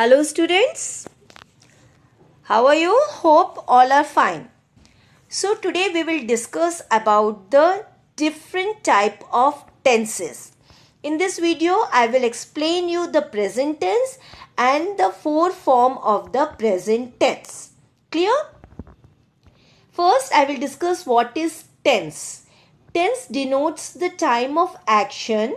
Hello students. How are you? Hope all are fine. So today we will discuss about the different type of tenses. In this video I will explain you the present tense and the four form of the present tense. Clear? First I will discuss what is tense. Tense denotes the time of action,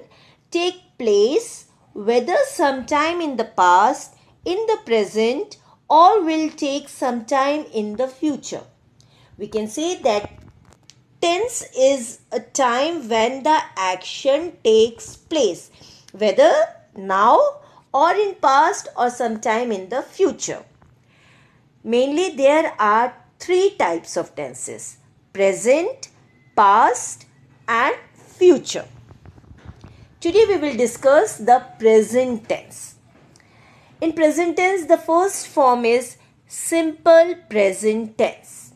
take place, whether sometime in the past, in the present or will take some time in the future. We can say that tense is a time when the action takes place, whether now or in past or sometime in the future. Mainly there are three types of tenses present, past, and future. Today we will discuss the present tense. In present tense, the first form is simple present tense.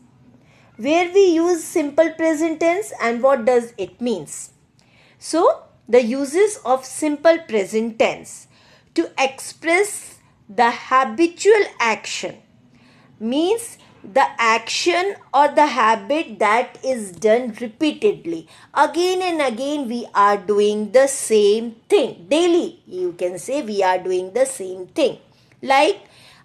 Where we use simple present tense and what does it means? So, the uses of simple present tense to express the habitual action means the action or the habit that is done repeatedly again and again we are doing the same thing daily you can say we are doing the same thing like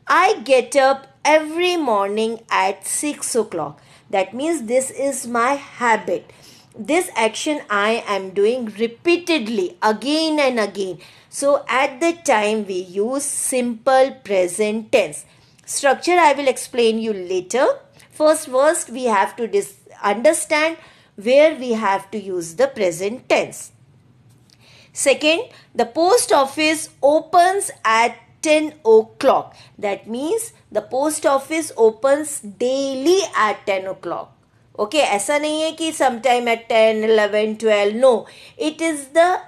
i get up every morning at 6 o'clock that means this is my habit this action i am doing repeatedly again and again so at the time we use simple present tense Structure I will explain you later. First, first we have to understand where we have to use the present tense. Second, the post office opens at 10 o'clock. That means the post office opens daily at 10 o'clock. okay, ऐसा नहीं है कि sometime at ten No, it is the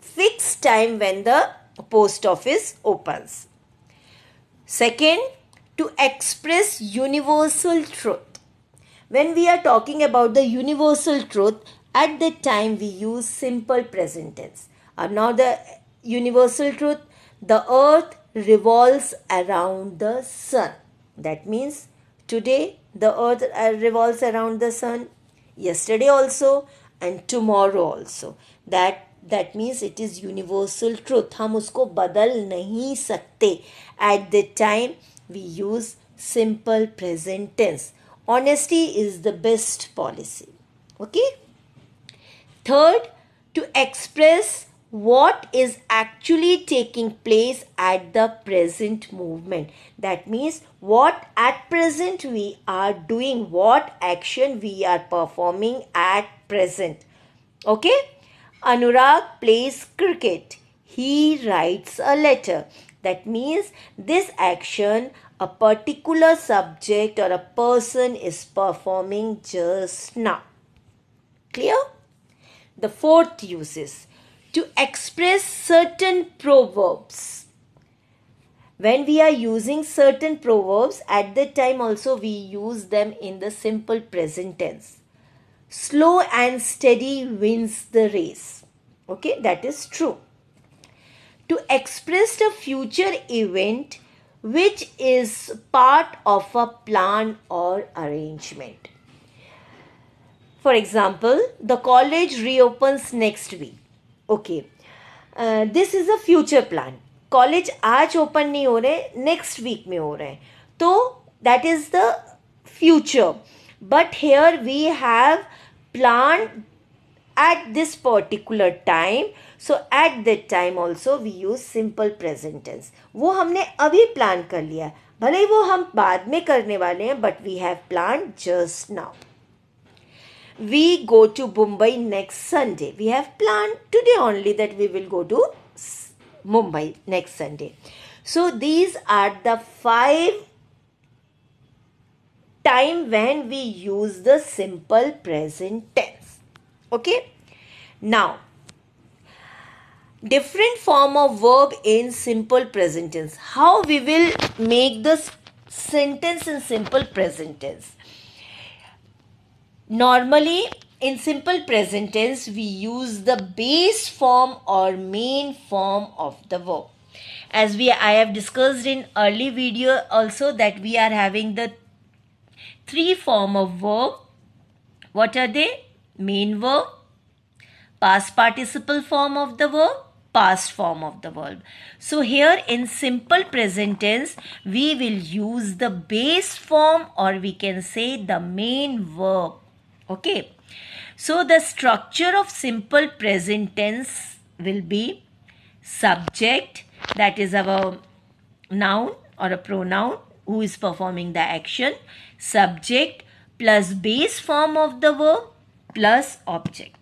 fixed time when the post office opens. Second, to express universal truth. When we are talking about the universal truth, at that time we use simple present tense. Now the universal truth? The earth revolves around the sun. That means today the earth uh, revolves around the sun, yesterday also, and tomorrow also. That that means it is universal truth हम उसको बदल नहीं सकते at the time we use simple present tense honesty is the best policy okay third to express what is actually taking place at the present moment. that means what at present we are doing what action we are performing at present okay Anurag plays cricket. He writes a letter. That means this action, a particular subject or a person is performing just now. Clear? The fourth use is to express certain proverbs. When we are using certain proverbs, at that time also we use them in the simple present tense slow and steady wins the race. Okay, that is true. To express the future event which is part of a plan or arrangement. For example, the college reopens next week. Okay, uh, this is a future plan. College, आज open नहीं हो रहे next week में हो रहे हैं तो that is the future plant at this particular time so at that time also we use simple present tense वो हमने अभी plan कर लिया भले ही वो हम बाद में करने वाले हैं but we have planned just now we go to Mumbai next Sunday we have planned today only that we will go to Mumbai next Sunday so these are the five time when we use the simple present tense. Okay. Now, different form of verb in simple present tense. How we will make this sentence in simple present tense? Normally, in simple present tense, we use the base form or main form of the verb. As we I have discussed in early video also that we are having the three form of verb. What are they? Main verb, past participle form of the verb, past form of the verb. So here in simple present tense, we will use the base form or we can say the main verb. Okay. So the structure of simple present tense will be subject that is our noun or a pronoun who is performing the action, subject plus base form of the verb plus object.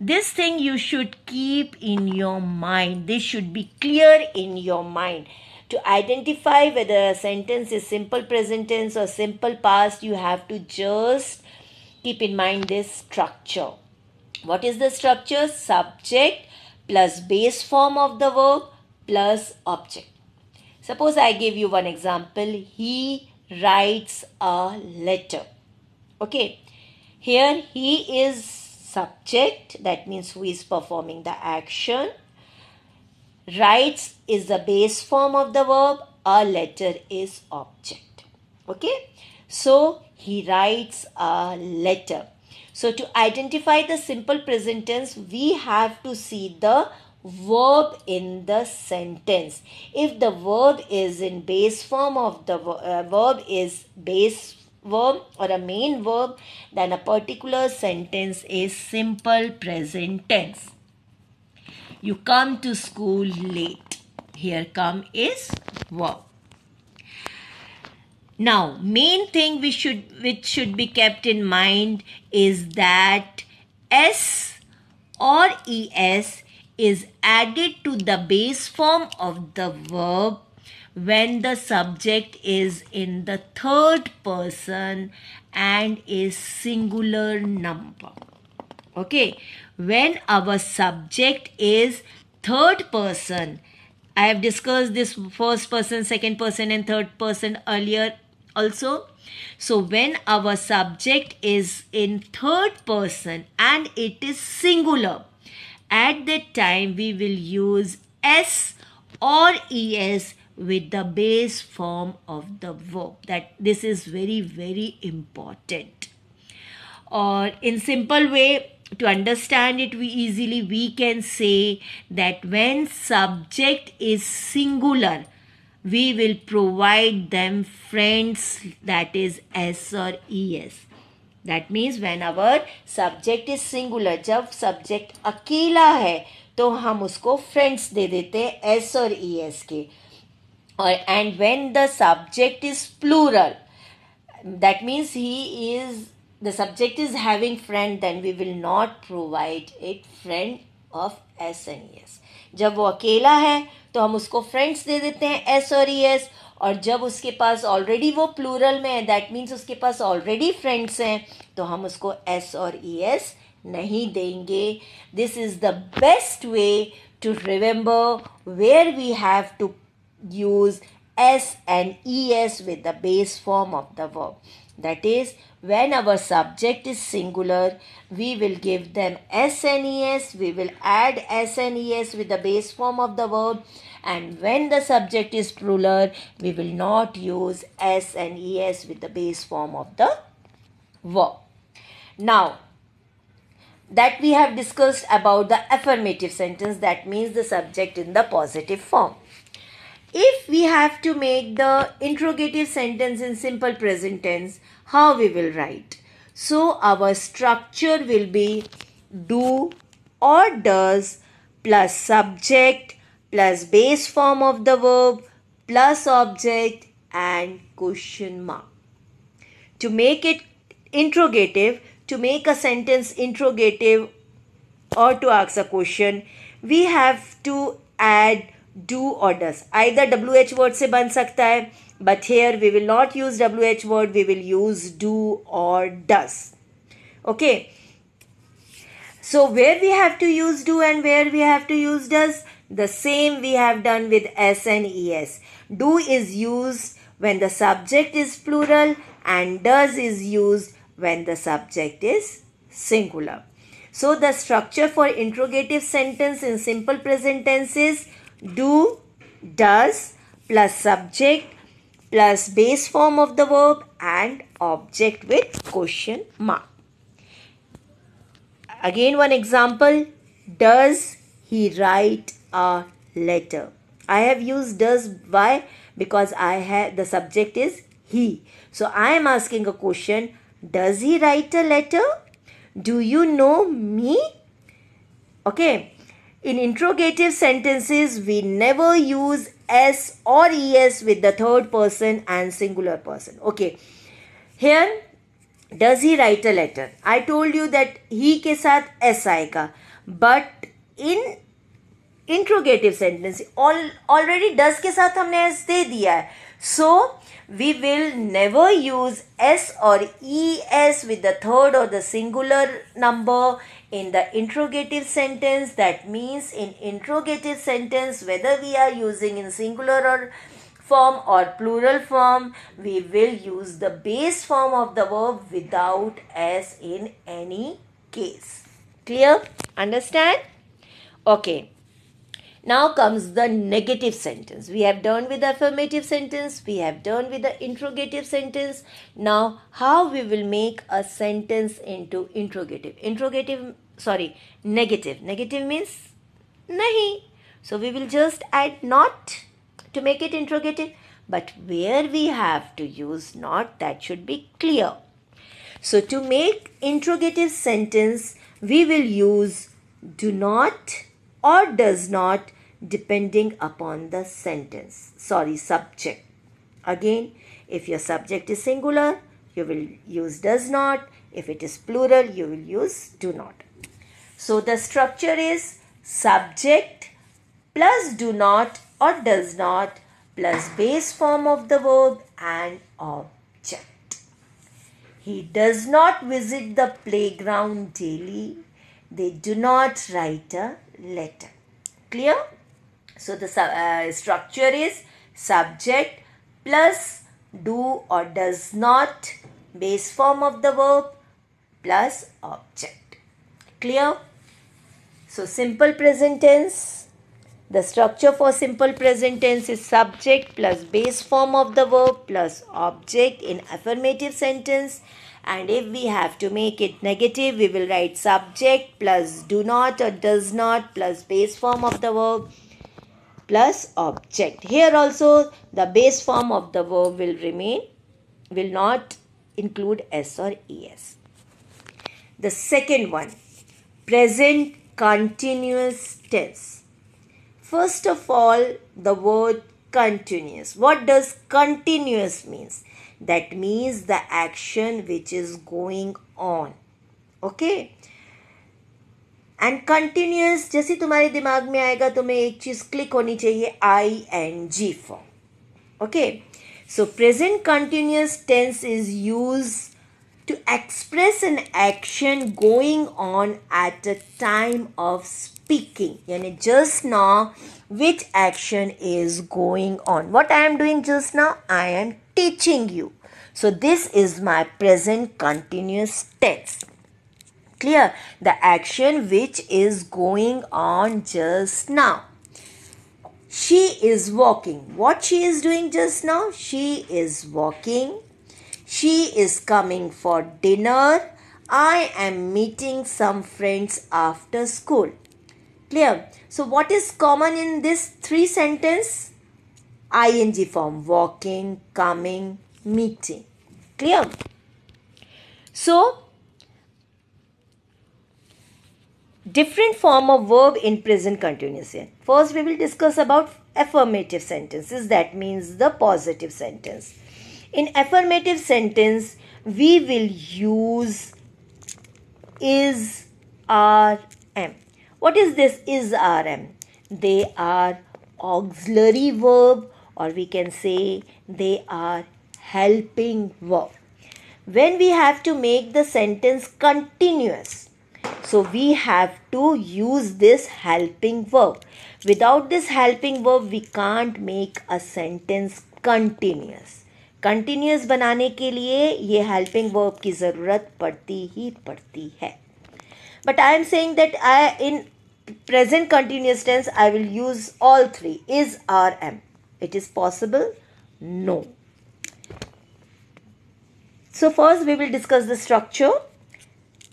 This thing you should keep in your mind. This should be clear in your mind. To identify whether a sentence is simple present tense or simple past, you have to just keep in mind this structure. What is the structure? Subject plus base form of the verb plus object. Suppose I give you one example. He writes a letter. Okay. Here he is subject. That means who is performing the action. Writes is the base form of the verb. A letter is object. Okay. So he writes a letter. So to identify the simple present tense, we have to see the verb in the sentence if the verb is in base form of the uh, verb is base verb or a main verb then a particular sentence is simple present tense you come to school late here come is verb now main thing we should which should be kept in mind is that s or es is added to the base form of the verb when the subject is in the third person and is singular number okay when our subject is third person i have discussed this first person second person and third person earlier also so when our subject is in third person and it is singular at that time, we will use S or ES with the base form of the verb. That this is very, very important. Or in simple way, to understand it we easily we can say that when subject is singular we will provide them friends that is s or es that means when our subject is singular जब subject अकेला है तो हम उसको friends they देते हैं S और ई e S के और and when the subject is plural that means he is the subject is having friend then we will not provide it friend of S and E S जब वो अकेला है तो हम उसको फ्रेंड्स दे देते हैं एस और एस e और जब उसके पास ऑलरेडी वो प्लूरल में है दैट मीन्स उसके पास ऑलरेडी फ्रेंड्स हैं तो हम उसको एस और ई e एस नहीं देंगे this is the best way to remember where we have to use S and E S with the base form of the verb that is when our subject is singular we will give them S and E S we will add S and E S with the base form of the verb and when the subject is plural we will not use s and es with the base form of the verb. Now that we have discussed about the affirmative sentence that means the subject in the positive form. If we have to make the interrogative sentence in simple present tense, how we will write? So our structure will be do or does plus subject plus base form of the verb plus object and question mark. To make it interrogative, to make a sentence interrogative or to ask a question, we have to add do or does. Either WH word se ban sakta hai but here we will not use WH word, we will use do or does. Okay. So where we have to use do and where we have to use does, the same we have done with s and es. Do is used when the subject is plural and does is used when the subject is singular. So the structure for interrogative sentence in simple present tense is do, does plus subject plus base form of the verb and object with question mark. Again one example, does he write a letter. I have used does why? Because I have the subject is he. So I am asking a question Does he write a letter? Do you know me? Okay. In interrogative sentences, we never use S or ES with the third person and singular person. Okay. Here, does he write a letter? I told you that he ke saath S आएगा. But in interrogative sentence already does के साथ हमने S दे दिया है so we will never use S और E S with the third और the singular number in the interrogative sentence that means in interrogative sentence whether we are using in singular और form और plural form we will use the base form of the verb without S in any case clear understand okay Now comes the negative sentence. We have done with the affirmative sentence, we have done with the interrogative sentence. Now, how we will make a sentence into interrogative? Interrogative, sorry, negative. Negative means nahi. So, we will just add not to make it interrogative. But where we have to use not, that should be clear. So, to make interrogative sentence, we will use do not or does not depending upon the sentence sorry subject again if your subject is singular you will use does not if it is plural you will use do not so the structure is subject plus do not or does not plus base form of the verb and object he does not visit the playground daily they do not write a letter. Clear? So the uh, structure is subject plus do or does not base form of the verb plus object. Clear? So simple present tense. The structure for simple present tense is subject plus base form of the verb plus object in affirmative sentence and if we have to make it negative we will write subject plus do not or does not plus base form of the verb plus object here also the base form of the verb will remain will not include s or es the second one present continuous tense first of all the word continuous what does continuous means that means the action which is going on okay and continuous जैसे तुम्हारे दिमाग में आएगा तुम्हें एक चीज click होनी चाहिए I N G form okay? So present continuous tense is use to express an action going on at the time of speaking yani just now which action is going on what i am doing just now i am teaching you. So this is my present continuous tense. Clear? The action which is going on just now. She is walking. What she is doing just now? She is walking. She is coming for dinner. I am meeting some friends after school. Clear? So what is common in this three sentence? ing form walking, coming, meeting. Clear? So, different form of verb in present continuous First, we will discuss about affirmative sentences. That means the positive sentence. In affirmative sentence, we will use is, are, am. What is this is, are, am? They are auxiliary verb or we can say they are helping verb. When we have to make the sentence continuous, so we have to use this helping verb. Without this helping verb, we can't make a sentence continuous. Continuous बनाने के लिए ये helping verb की ज़रूरत पड़ती ही पड़ती है But I am saying that I in present continuous tense I will use all three is, are, am. It is possible? No. So first we will discuss the structure.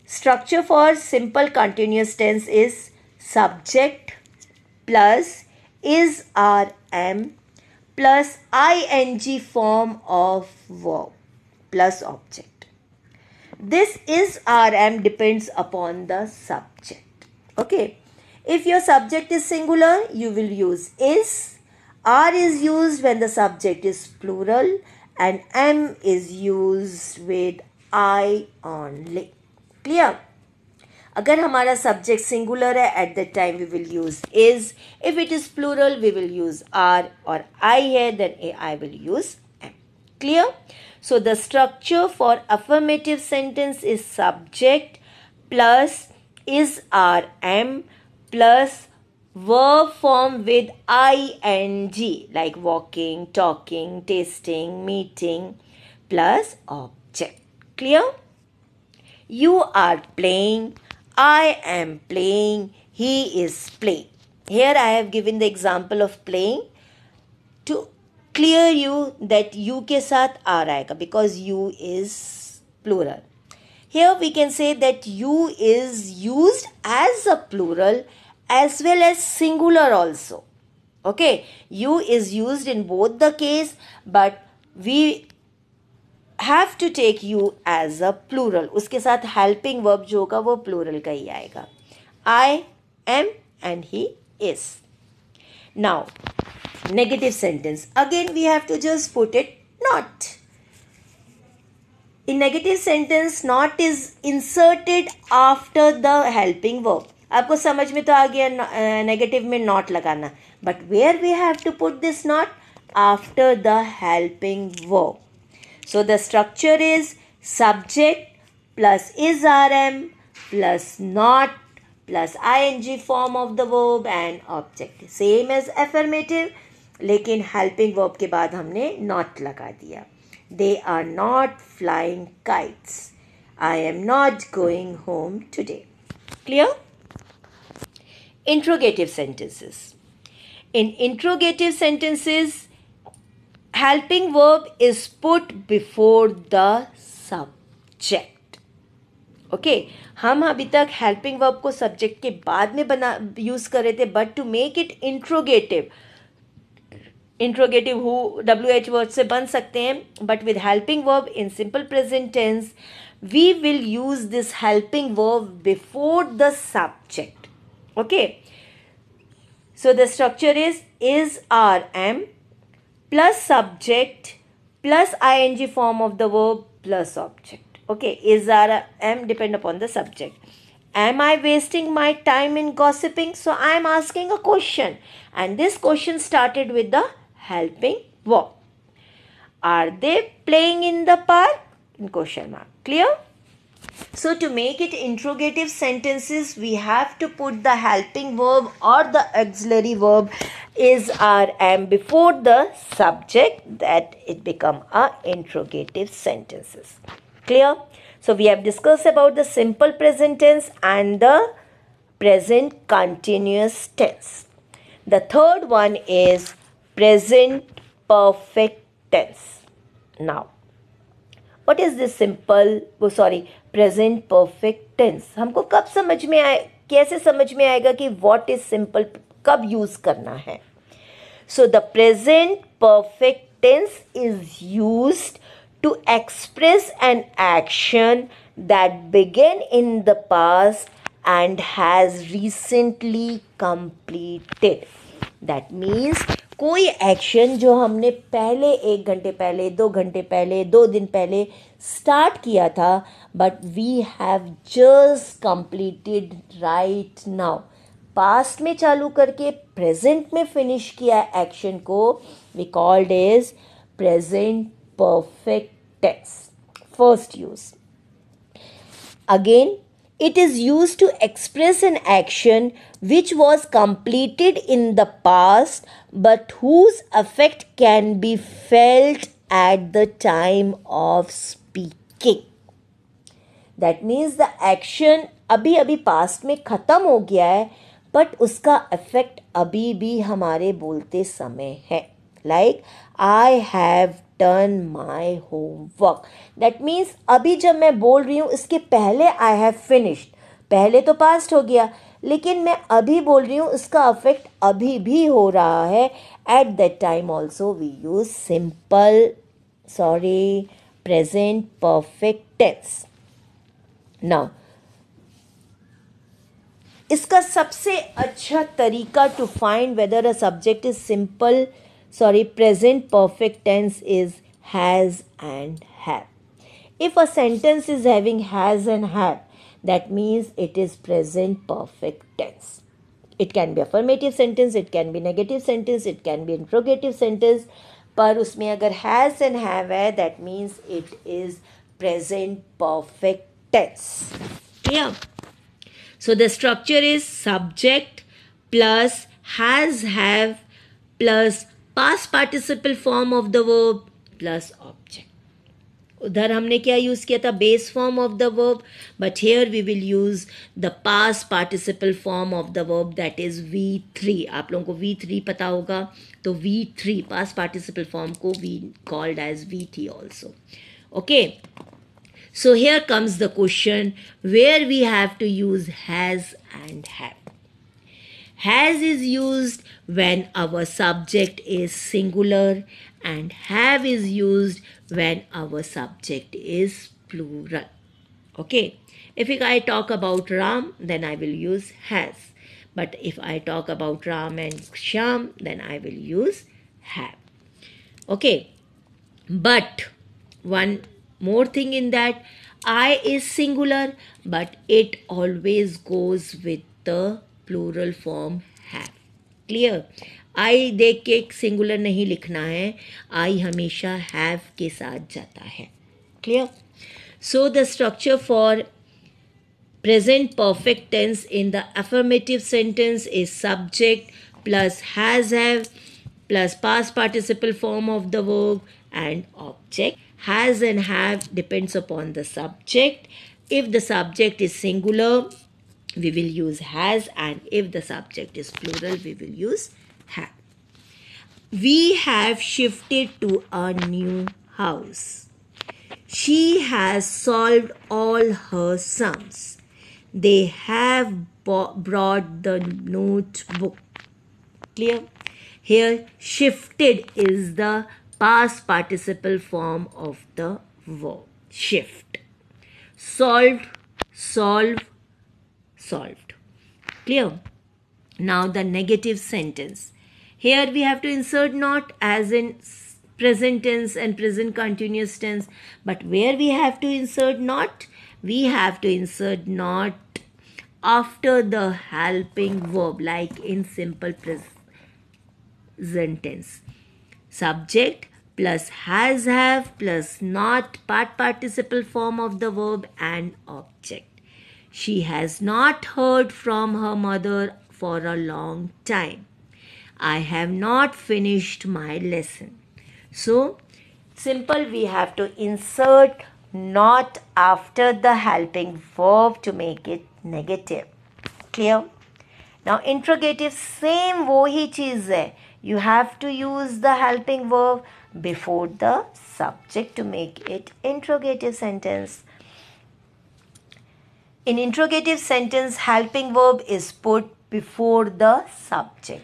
Structure for simple continuous tense is subject plus is r m am plus ing form of verb plus object. This is rm depends upon the subject. Okay. If your subject is singular, you will use is. R is used when the subject is plural and M is used with I only. Clear? Agar hamara subject singular at that time we will use is. If it is plural, we will use R or I here. then I will use M. Clear? So, the structure for affirmative sentence is subject plus is R M plus verb form with ing like walking, talking, tasting, meeting plus object. Clear? You are playing, I am playing, he is playing. Here I have given the example of playing to clear you that you ke saath aa because you is plural. Here we can say that you is used as a plural as well as singular also okay you is used in both the case but we have to take you as a plural. उसके साथ helping verb, जो होगा वो plural. का ही आएगा I am and negative sentence again we have to just put it not in negative sentence not is inserted after the helping verb आपको समझ में तो आ गया नेगेटिव में नॉट लगाना but where we have to put this not after the helping वो so the structure is subject plus is are am plus not plus I N G form of the verb and object same as affirmative लेकिन helping verb के बाद हमने not लगा दिया they are not flying kites I am not going home today clear interrogative sentences. In interrogative sentences, helping verb is put before the subject. Okay, हम अभी तक helping verb को subject के बाद में use कर but to make it interrogative, interrogative who wh words से बन सकते but with helping verb in simple present tense we will use this helping verb before the subject okay so the structure is is rm plus subject plus ing form of the verb plus object okay is rm depend upon the subject am i wasting my time in gossiping so i am asking a question and this question started with the helping verb are they playing in the park in question mark clear so to make it interrogative sentences, we have to put the helping verb or the auxiliary verb is our am before the subject that it become a interrogative sentences. Clear? So we have discussed about the simple present tense and the present continuous tense. The third one is present perfect tense. Now what is this simple वो sorry present perfect tense हमको कब समझ में आए कैसे समझ में आएगा कि वॉट इज़ सिंपल कब यूज़ करना है so the present perfect tense is use to express an action that began in the past and has recently completed that means कोई एक्शन जो हमने पहले एक घंटे पहले दो घंटे पहले दो दिन पहले स्टार्ट किया था but we have just completed right now past में चालू करके प्रेजेंट में फिनिश किया एक्शन को we called is present perfect tense first use again It is used to express an action which was completed in the past but whose effect can be felt at the time of speaking. That means the action अभी अभी past में ख़त्म हो गया है but उसका effect अभी भी हमारे बोलते समय है like I have done my homework that means अभी जब मैं बोल रही हूँ इसके पहले आई हैव फिनिश्ड पहले तो पास्ट हो गया लेकिन मैं अभी बोल रही हूँ इसका अफेक्ट अभी भी हो रहा है at that time also we use simple sorry present perfect tense now इसका सबसे अच्छा तरीका to find whether a subject is simple sorry present perfect tense is has and have if a sentence is having has and have that means it is present perfect tense it can be affirmative sentence it can be negative sentence it can be interrogative sentence पर उसमें अगर has and have है that means it is present perfect tense या so the structure is subject plus has have plus past participle form of the verb plus object उधर हमने क्या use किया था base form of the verb but here we will use the past participle form of the verb that is V three आप लोगों को V three पता होगा तो वी थ्री पास पार्टिसिपल फॉर्म को we called as V three also okay so here comes the question where we have to use has and have Has is used when our subject is singular and have is used when our subject is plural. Okay. If I talk about Ram, then I will use has. But if I talk about Ram and Shyam, then I will use have. Okay. But one more thing in that I is singular, but it always goes with the plural form है clear आई देख के एक singular नहीं लिखना है आई हमेशा have के साथ जाता है clear so the structure for present perfect tense in the affirmative sentence is subject plus has have plus past participle form of the verb and object has and have depends upon the subject if the subject is singular we will use has and if the subject is plural we will use have we have shifted to a new house she has solved all her sums they have brought the notebook clear here shifted is the past participle form of the verb shift solved solve solved. Clear? Now the negative sentence. Here we have to insert not as in present tense and present continuous tense, but where we have to insert not, we have to insert not after the helping verb like in simple present tense. Subject plus has have plus not part participle form of the verb and object. She has not heard from her mother for a long time. I have not finished my lesson. So, simple, we have to insert not after the helping verb to make it negative. Clear? Now, interrogative, same wohi cheez hai. You have to use the helping verb before the subject to make it interrogative sentence. In interrogative sentence, helping verb is put before the subject.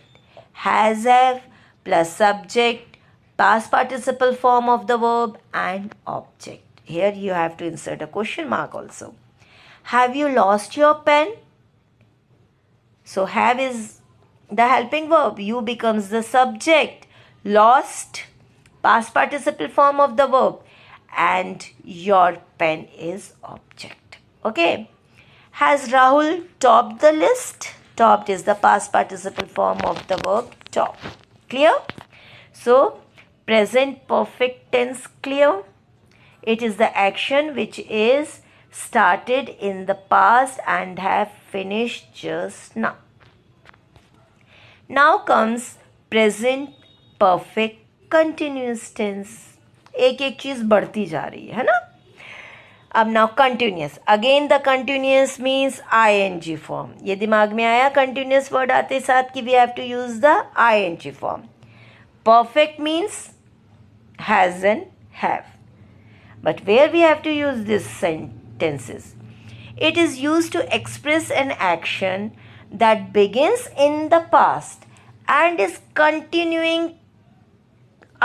Has, have, plus subject, past participle form of the verb and object. Here you have to insert a question mark also. Have you lost your pen? So have is the helping verb. You becomes the subject. Lost, past participle form of the verb and your pen is object. Okay. Has Rahul topped the list? Topped is the past participle form of the verb top. Clear? So, present perfect tense clear? It is the action which is started in the past and have finished just now. Now comes present perfect continuous tense. एक एक चीज़ बढ़ती जा रही है ना अब now continuous again the continuous means I N G form ये दिमाग में आया कंटिन्यूस वर्ड आते साथ कि we have to use the I N perfect means has and have. But where we have to use these sentences? It is used to express an action that begins in the past and is continuing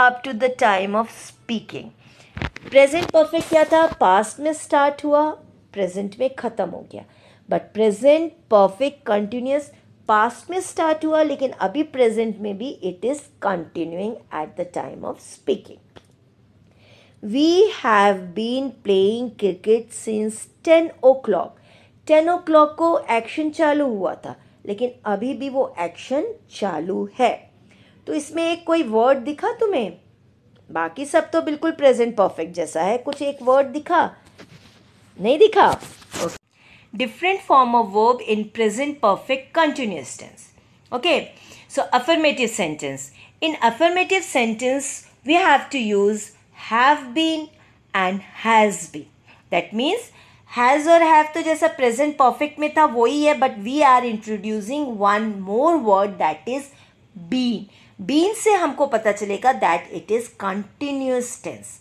up to the time of speaking. Present perfect क्या था past में start हुआ present में ख़त्म हो गया but present perfect continuous past में start हुआ लेकिन अभी प्रेजेंट में भी it is continuing at the time of speaking we have been playing cricket since ten o'clock ten o'clock को एक्शन चालू हुआ था लेकिन अभी भी वो एक्शन चालू है तो इसमें एक कोई वर्ड दिखा तुम्हें बाकी सब तो बिल्कुल प्रेजेंट परफेक्ट जैसा है कुछ एक वर्ड दिखा नहीं दिखा different form of verb in present perfect continuous tense okay so affirmative sentence in affirmative sentence we have to use have been and has been that means has और have तो जैसा प्रेजेंट परफेक्ट में था वही है but we are introducing one more word that is been been से हमको पता चलेगा that it is continuous tense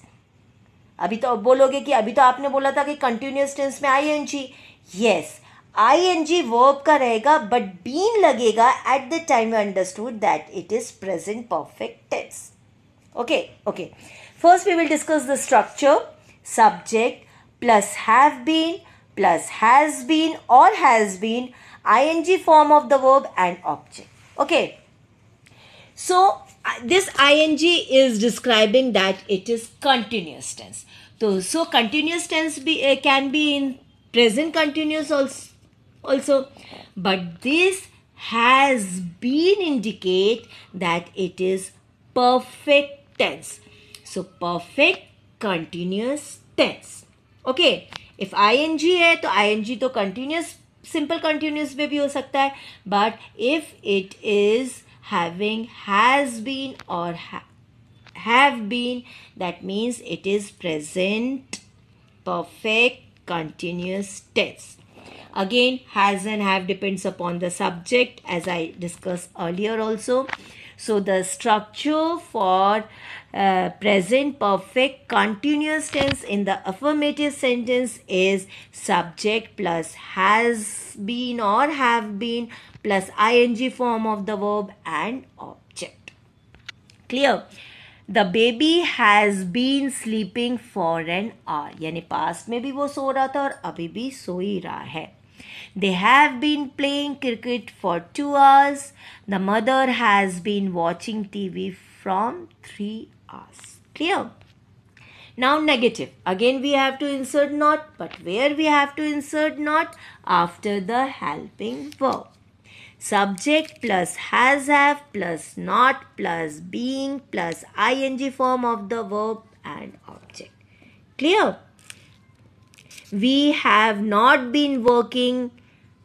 अभी तो बोलोगे कि अभी तो आपने बोला था कि कंटिन्यूस टेंस में I N G yes I N G verb का रहेगा बट बीन लगेगा at the time you understood that it is present perfect tense okay okay first we will discuss the structure subject plus have been plus has been or has been ing form of the verb and object okay So uh, this ing is describing that it is continuous tense. So, so continuous tense be, uh, can be in present continuous also, also, but this has been indicate that it is perfect tense. So perfect continuous tense. Okay, if ing है तो ing to continuous simple continuous में भी हो but if it is having has been or ha have been that means it is present perfect continuous tense again has and have depends upon the subject as i discussed earlier also so the structure for uh, present perfect continuous tense in the affirmative sentence is subject plus has been or have been plus ing form of the verb and object. Clear? The baby has been sleeping for an hour. यानी past में भी वो सो रहा था और अभी भी रहा है they have been playing cricket for two hours. The mother has been watching TV from three hours. Clear? Now negative. Again we have to insert not, but where we have to insert not? After the helping verb. Subject plus has have plus not plus being plus ing form of the verb and object. Clear? We have not been working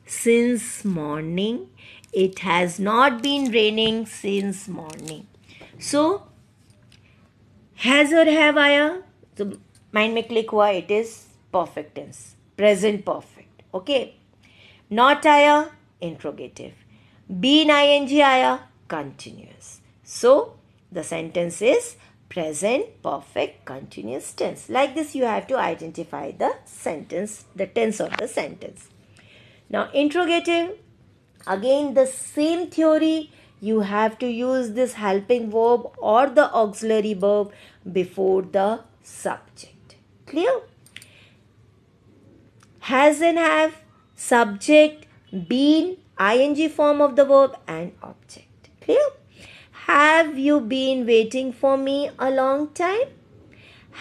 since morning. It has not been raining since morning. So, has or have I a? So, mind me click why it is perfect tense. Present perfect. Okay. Not I interrogative. Been ing आया continuous. So, the sentence is present perfect continuous tense like this you have to identify the sentence the tense of the sentence now interrogative again the same theory you have to use this helping verb or the auxiliary verb before the subject clear has and have subject been ing form of the verb and object clear have you been waiting for me a long time?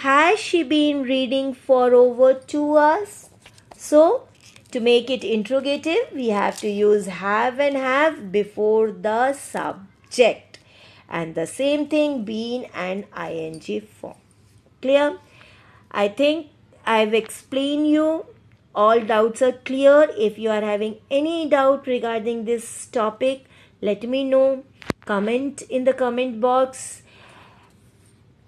Has she been reading for over two hours? So, to make it interrogative, we have to use have and have before the subject. And the same thing been and ing form. Clear? I think I've explained you. All doubts are clear. If you are having any doubt regarding this topic, let me know comment in the comment box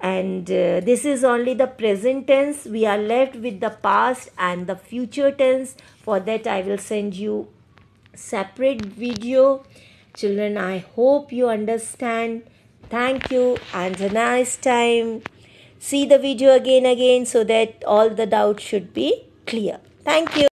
and uh, this is only the present tense we are left with the past and the future tense for that i will send you separate video children i hope you understand thank you and a nice time see the video again again so that all the doubts should be clear thank you